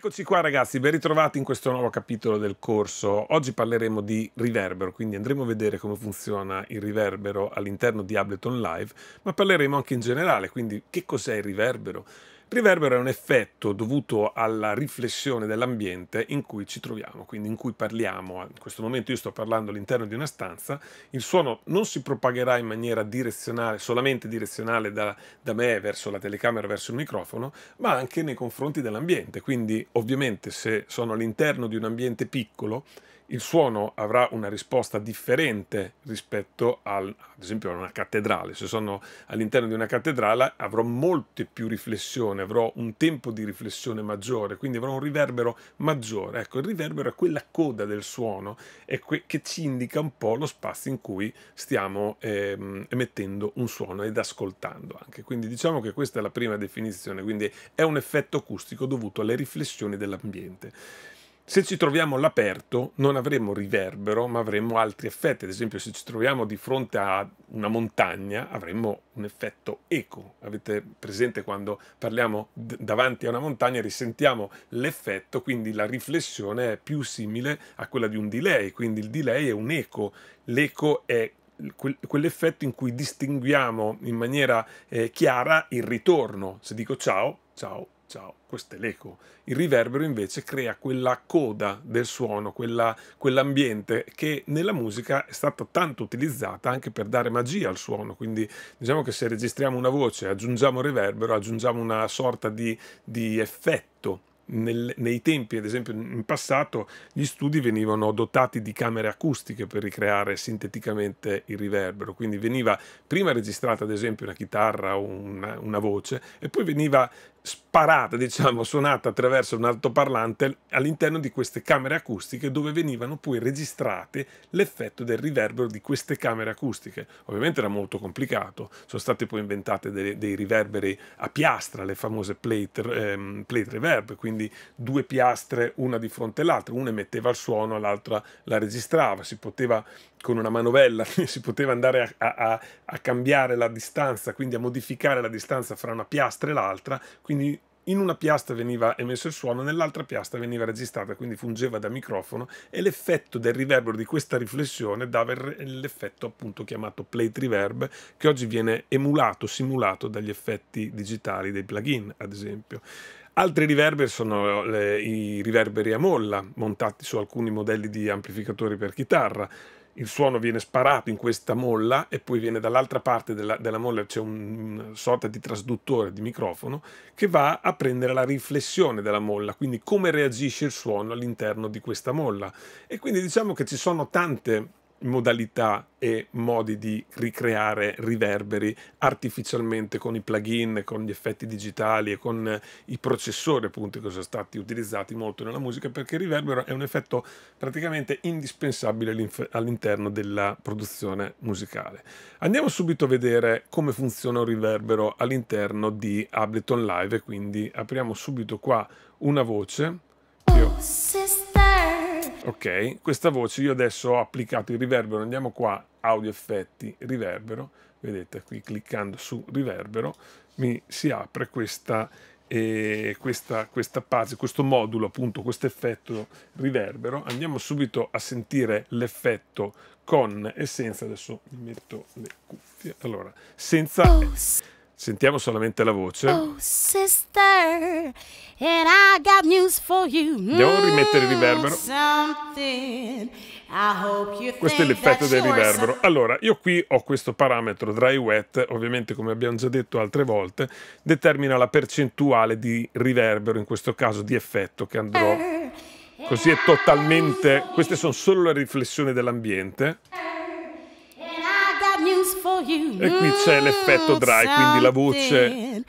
Eccoci qua ragazzi, ben ritrovati in questo nuovo capitolo del corso. Oggi parleremo di riverbero, quindi andremo a vedere come funziona il riverbero all'interno di Ableton Live, ma parleremo anche in generale, quindi che cos'è il riverbero? Riverbero è un effetto dovuto alla riflessione dell'ambiente in cui ci troviamo, quindi in cui parliamo. In questo momento io sto parlando all'interno di una stanza, il suono non si propagherà in maniera direzionale, solamente direzionale da, da me verso la telecamera, verso il microfono, ma anche nei confronti dell'ambiente. Quindi ovviamente se sono all'interno di un ambiente piccolo, il suono avrà una risposta differente rispetto al, ad esempio a una cattedrale. Se sono all'interno di una cattedrale avrò molte più riflessioni, avrò un tempo di riflessione maggiore, quindi avrò un riverbero maggiore. Ecco, il riverbero è quella coda del suono que che ci indica un po' lo spazio in cui stiamo ehm, emettendo un suono ed ascoltando anche. Quindi diciamo che questa è la prima definizione, quindi è un effetto acustico dovuto alle riflessioni dell'ambiente. Se ci troviamo all'aperto non avremo riverbero, ma avremo altri effetti. Ad esempio, se ci troviamo di fronte a una montagna, avremo un effetto eco. Avete presente quando parliamo davanti a una montagna, risentiamo l'effetto, quindi la riflessione è più simile a quella di un delay, quindi il delay è un eco. L'eco è quell'effetto in cui distinguiamo in maniera eh, chiara il ritorno. Se dico ciao, ciao, ciao, questo è l'eco. Il riverbero invece crea quella coda del suono, quella, quell'ambiente che nella musica è stata tanto utilizzata anche per dare magia al suono, quindi diciamo che se registriamo una voce, aggiungiamo riverbero, aggiungiamo una sorta di, di effetto nel, nei tempi, ad esempio in passato, gli studi venivano dotati di camere acustiche per ricreare sinteticamente il riverbero, quindi veniva prima registrata ad esempio una chitarra o una, una voce e poi veniva sparata, diciamo, suonata attraverso un altoparlante all'interno di queste camere acustiche dove venivano poi registrate l'effetto del riverbero di queste camere acustiche. Ovviamente era molto complicato, sono state poi inventate dei, dei riverberi a piastra, le famose plate, ehm, plate reverb, quindi due piastre una di fronte all'altra, una emetteva il suono, l'altra la registrava, si poteva con una manovella si poteva andare a, a, a, cambiare la distanza, quindi a modificare la distanza fra una piastra e l'altra, quindi in una piastra veniva emesso il suono, nell'altra piastra veniva registrata, quindi fungeva da microfono e l'effetto del riverbero di questa riflessione dava l'effetto appunto chiamato plate reverb che oggi viene emulato, simulato dagli effetti digitali dei plugin, ad esempio. Altri riverberi sono le, i riverberi a molla montati su alcuni modelli di amplificatori per chitarra il suono viene sparato in questa molla e poi viene dall'altra parte della, della molla, c'è una sorta di trasduttore di microfono che va a prendere la riflessione della molla, quindi come reagisce il suono all'interno di questa molla. E quindi diciamo che ci sono tante modalità e modi di ricreare riverberi artificialmente con i plugin, con gli effetti digitali e con eh, i processori appunto che sono stati utilizzati molto nella musica perché il riverbero è un effetto praticamente indispensabile all'interno della produzione musicale. Andiamo subito a vedere come funziona un riverbero all'interno di Ableton Live quindi apriamo subito qua una voce. Oh, Ok, questa voce io adesso ho applicato il riverbero, andiamo qua, audio effetti, riverbero, vedete qui cliccando su riverbero mi si apre questa, eh, questa, questa parte, questo modulo appunto, questo effetto riverbero. Andiamo subito a sentire l'effetto con e senza, adesso mi metto le cuffie, allora senza... Oh. Sentiamo solamente la voce. Oh, sister, and I got news for you. Devo rimettere il mm, riverbero. Questo è l'effetto del riverbero. Allora, io qui ho questo parametro dry wet, ovviamente come abbiamo già detto altre volte, determina la percentuale di riverbero, in questo caso di effetto che andrò. Er, Così è totalmente... Er, queste sono solo le riflessioni dell'ambiente. E qui c'è l'effetto dry, quindi la voce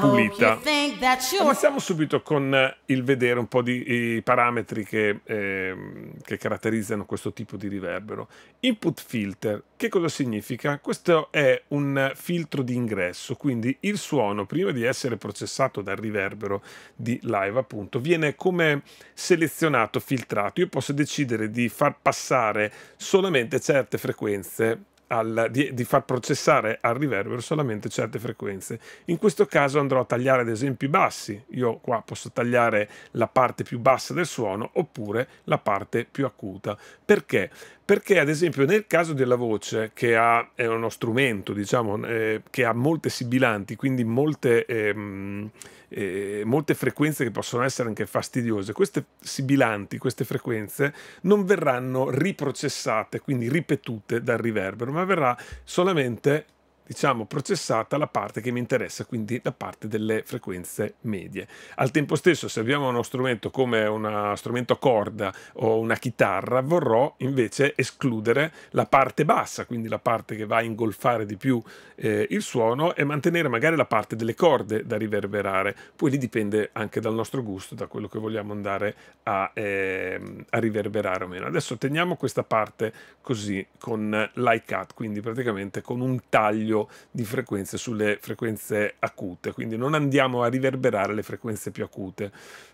pulita. Eh, iniziamo subito con eh, il vedere un po' di parametri che, eh, che caratterizzano questo tipo di riverbero. Input filter, che cosa significa? Questo è un filtro di ingresso, quindi il suono prima di essere processato dal riverbero di live appunto viene come selezionato, filtrato. Io posso decidere di far passare solamente certe frequenze al, di, di, far processare al riverbero solamente certe frequenze. In questo caso andrò a tagliare ad esempio i bassi, io qua posso tagliare la parte più bassa del suono oppure la parte più acuta. Perché? Perché ad esempio nel caso della voce che ha, è uno strumento diciamo, eh, che ha molte sibilanti, quindi molte... Eh, eh, molte frequenze che possono essere anche fastidiose, queste sibilanti, queste frequenze non verranno riprocessate, quindi ripetute dal riverbero, ma verrà solamente diciamo, processata la parte che mi interessa, quindi la parte delle frequenze medie. Al tempo stesso, se abbiamo uno strumento come uno strumento a corda o una chitarra, vorrò invece escludere la parte bassa, quindi la parte che va a ingolfare di più eh, il suono e mantenere magari la parte delle corde da riverberare. Poi lì dipende anche dal nostro gusto, da quello che vogliamo andare a, eh, a riverberare o meno. Adesso teniamo questa parte così con l'iCat, quindi praticamente con un taglio scambio di frequenze sulle frequenze acute, quindi non andiamo a riverberare le frequenze più acute.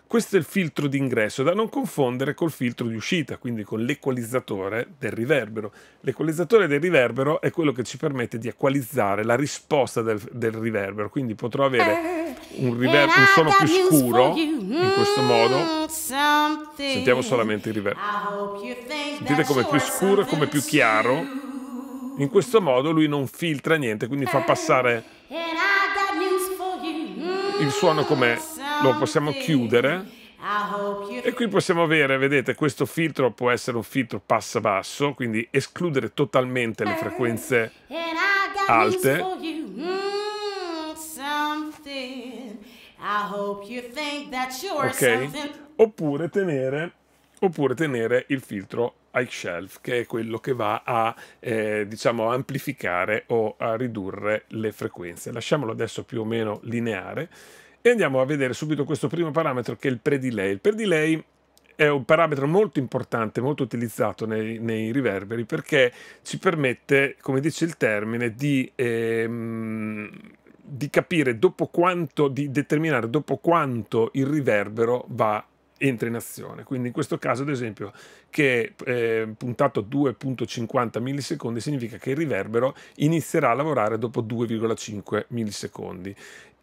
Questo è il filtro d'ingresso da non confondere col filtro di uscita, quindi con l'equalizzatore del riverbero. L'equalizzatore del riverbero è quello che ci permette di equalizzare la risposta del, del riverbero, quindi potrò avere eh, un, river- un suono più scuro in questo modo. Mm, Sentiamo solamente il riverbero. Sentite come è più scuro e come più chiaro. In questo modo lui non filtra niente, quindi fa passare il suono come lo possiamo chiudere. E qui possiamo avere, vedete, questo filtro può essere un filtro passa basso, quindi escludere totalmente le frequenze alte. Ok, oppure tenere oppure tenere il filtro shelf, che è quello che va a eh, diciamo amplificare o a ridurre le frequenze. Lasciamolo adesso più o meno lineare e andiamo a vedere subito questo primo parametro che è il predelay. Il predelay è un parametro molto importante, molto utilizzato nei, nei riverberi perché ci permette, come dice il termine, di ehm, di capire dopo quanto, di determinare dopo quanto il riverbero va entra in azione. Quindi in questo caso, ad esempio, che è eh, puntato a 2.50 millisecondi significa che il riverbero inizierà a lavorare dopo 2,5 millisecondi.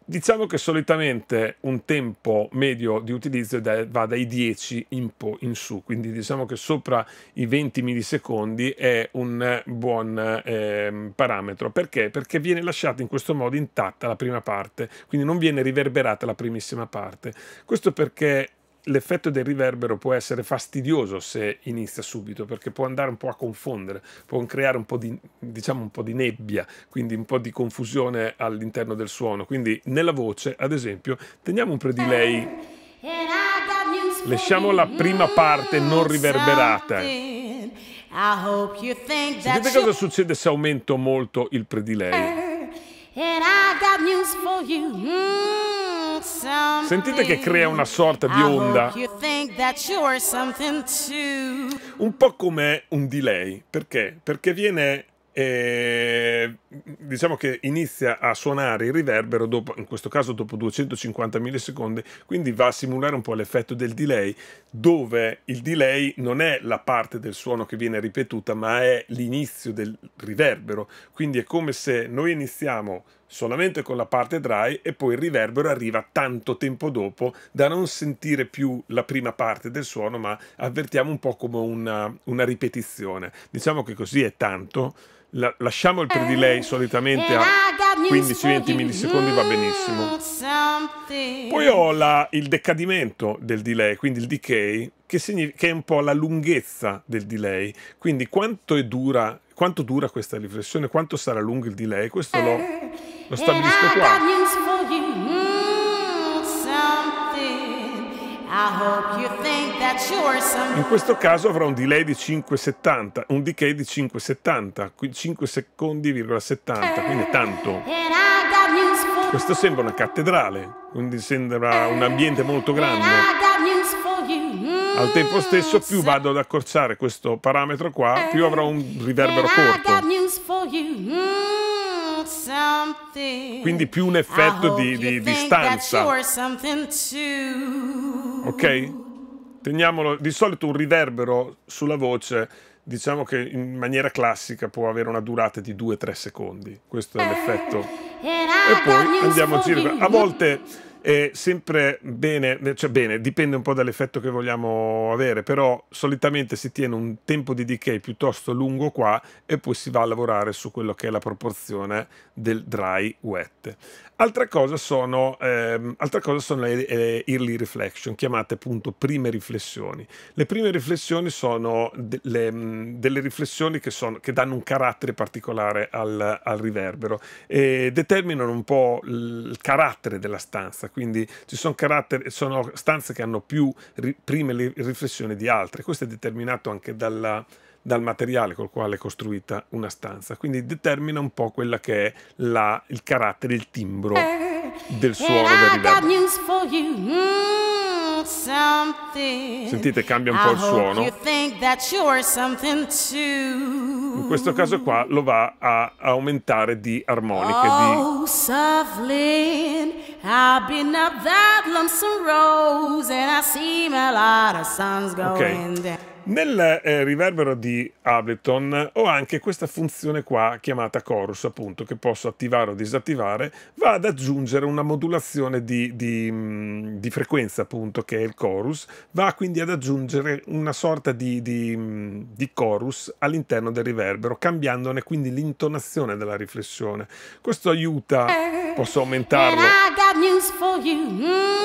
Diciamo che solitamente un tempo medio di utilizzo va dai 10 in, po in su, quindi diciamo che sopra i 20 millisecondi è un buon eh, parametro. Perché? Perché viene lasciata in questo modo intatta la prima parte, quindi non viene riverberata la primissima parte. Questo perché l'effetto del riverbero può essere fastidioso se inizia subito perché può andare un po' a confondere, può creare un po' di, diciamo, un po di nebbia, quindi un po' di confusione all'interno del suono. Quindi nella voce, ad esempio, teniamo un predilay. Lasciamo la prima parte non riverberata. Sentite cosa succede se aumento molto il And got news for predilay. Sentite che crea una sorta di onda. Un po' come un delay. Perché? Perché viene e eh, diciamo che inizia a suonare il riverbero dopo, in questo caso dopo 250 millisecondi quindi va a simulare un po' l'effetto del delay dove il delay non è la parte del suono che viene ripetuta ma è l'inizio del riverbero quindi è come se noi iniziamo solamente con la parte dry e poi il riverbero arriva tanto tempo dopo da non sentire più la prima parte del suono ma avvertiamo un po' come una, una ripetizione diciamo che così è tanto la, lasciamo il pre-delay eh, solitamente eh, a 15-20 millisecondi va benissimo poi ho la, il decadimento del delay quindi il decay che, che è un po' la lunghezza del delay quindi quanto è dura quanto dura questa riflessione? Quanto sarà lungo il delay? Questo lo, lo eh, stabilisco eh, qua. Eh, mm, In questo caso avrà un delay di 5,70, un decay di 5,70, 5 secondi,70, quindi tanto. Questo sembra una cattedrale, quindi sembra un ambiente molto grande. Al tempo stesso più vado ad accorciare questo parametro qua, più avrò un riverbero corto. Mm, Quindi più un effetto di, di distanza. Ok? Teniamolo, di solito un riverbero sulla voce, diciamo che in maniera classica può avere una durata di 2-3 secondi. Questo è l'effetto. Eh, e poi andiamo a girare. A volte è sempre bene, cioè bene, dipende un po' dall'effetto che vogliamo avere, però solitamente si tiene un tempo di decay piuttosto lungo qua e poi si va a lavorare su quello che è la proporzione del dry wet. Altra cosa sono, ehm, altra cosa sono le, le, early reflection, chiamate appunto prime riflessioni. Le prime riflessioni sono de le, delle riflessioni che, sono, che, danno un carattere particolare al, al riverbero e determinano un po' il carattere della stanza quindi ci sono, sono stanze che hanno più ri prime riflessioni di altre. Questo è determinato anche dalla, dal materiale col quale è costruita una stanza, quindi determina un po' quello che è la, il carattere, il timbro eh, del suono eh, del mm, Sentite, cambia un po' il suono in questo caso qua lo va a aumentare di armoniche. Oh, di... Suffling, I've been up that lonesome rose and I see my light of sun's going okay. down. Nel eh, riverbero di Ableton ho anche questa funzione qua chiamata chorus appunto che posso attivare o disattivare va ad aggiungere una modulazione di, di, mm, di frequenza appunto che è il chorus va quindi ad aggiungere una sorta di, di mm, chorus all'interno del riverbero cambiandone quindi l'intonazione della riflessione questo aiuta posso aumentarlo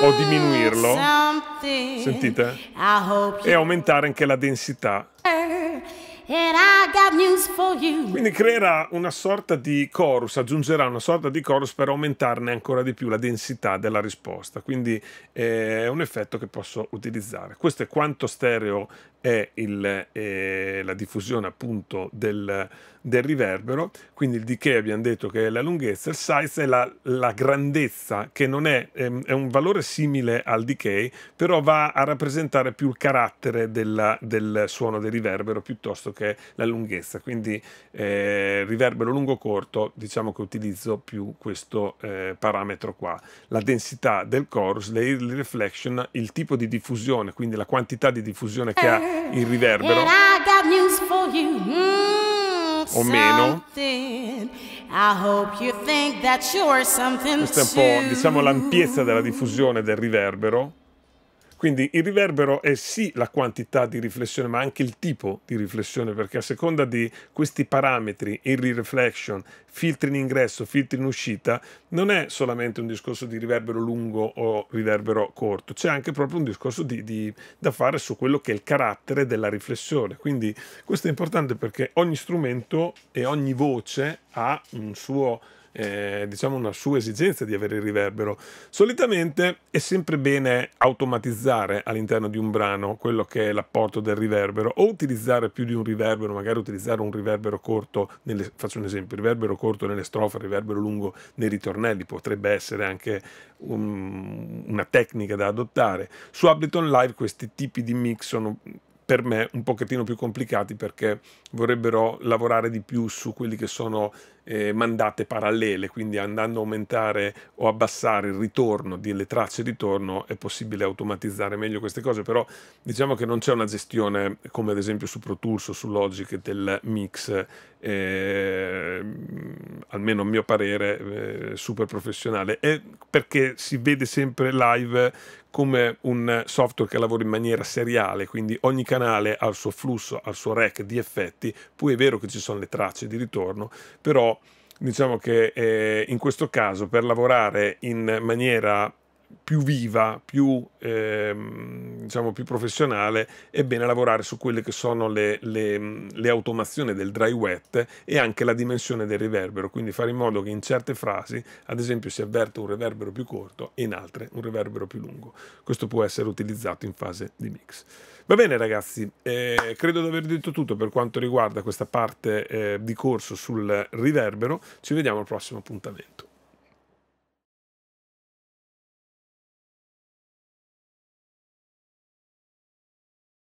o diminuirlo mm, sentite e aumentare anche la densità citar. É, Quindi creerà una sorta di chorus, aggiungerà una sorta di chorus per aumentarne ancora di più la densità della risposta. Quindi eh, è un effetto che posso utilizzare. Questo è quanto stereo è il, eh, la diffusione appunto del, del, riverbero. Quindi il decay abbiamo detto che è la lunghezza, il size è la, la grandezza che non è, ehm, è, un valore simile al decay, però va a rappresentare più il carattere della, del suono del riverbero piuttosto piuttosto che la lunghezza, quindi eh, riverbero lungo-corto diciamo che utilizzo più questo eh, parametro qua. La densità del chorus, le reflection, il tipo di diffusione, quindi la quantità di diffusione che ha eh, il riverbero mm, o meno. Questa è un po' diciamo l'ampiezza della diffusione del riverbero. Quindi il riverbero è sì la quantità di riflessione, ma anche il tipo di riflessione, perché a seconda di questi parametri, il re-reflection, filtri in ingresso, filtri in uscita, non è solamente un discorso di riverbero lungo o riverbero corto, c'è anche proprio un discorso di, di, da fare su quello che è il carattere della riflessione. Quindi questo è importante perché ogni strumento e ogni voce ha un suo eh, diciamo una sua esigenza di avere il riverbero. Solitamente è sempre bene automatizzare all'interno di un brano quello che è l'apporto del riverbero o utilizzare più di un riverbero, magari utilizzare un riverbero corto, nelle, faccio un esempio, riverbero corto nelle strofe, riverbero lungo nei ritornelli, potrebbe essere anche un, una tecnica da adottare. Su Ableton Live questi tipi di mix sono per me un pochettino più complicati perché vorrebbero lavorare di più su quelli che sono eh, mandate parallele, quindi andando a aumentare o abbassare il ritorno delle tracce di torno è possibile automatizzare meglio queste cose, però diciamo che non c'è una gestione come ad esempio su Pro Tools o su Logic del mix, eh, almeno a mio parere, eh, super professionale, è perché si vede sempre live come un software che lavora in maniera seriale, quindi ogni canale ha il suo flusso, ha il suo rack di effetti, poi è vero che ci sono le tracce di ritorno, però diciamo che eh, in questo caso per lavorare in maniera più viva, più, ehm, diciamo, più professionale, è bene lavorare su quelle che sono le, le, le, automazioni del dry wet e anche la dimensione del riverbero, quindi fare in modo che in certe frasi, ad esempio, si avverta un riverbero più corto e in altre un riverbero più lungo. Questo può essere utilizzato in fase di mix. Va bene ragazzi, eh, credo di aver detto tutto per quanto riguarda questa parte eh, di corso sul riverbero, ci vediamo al prossimo appuntamento.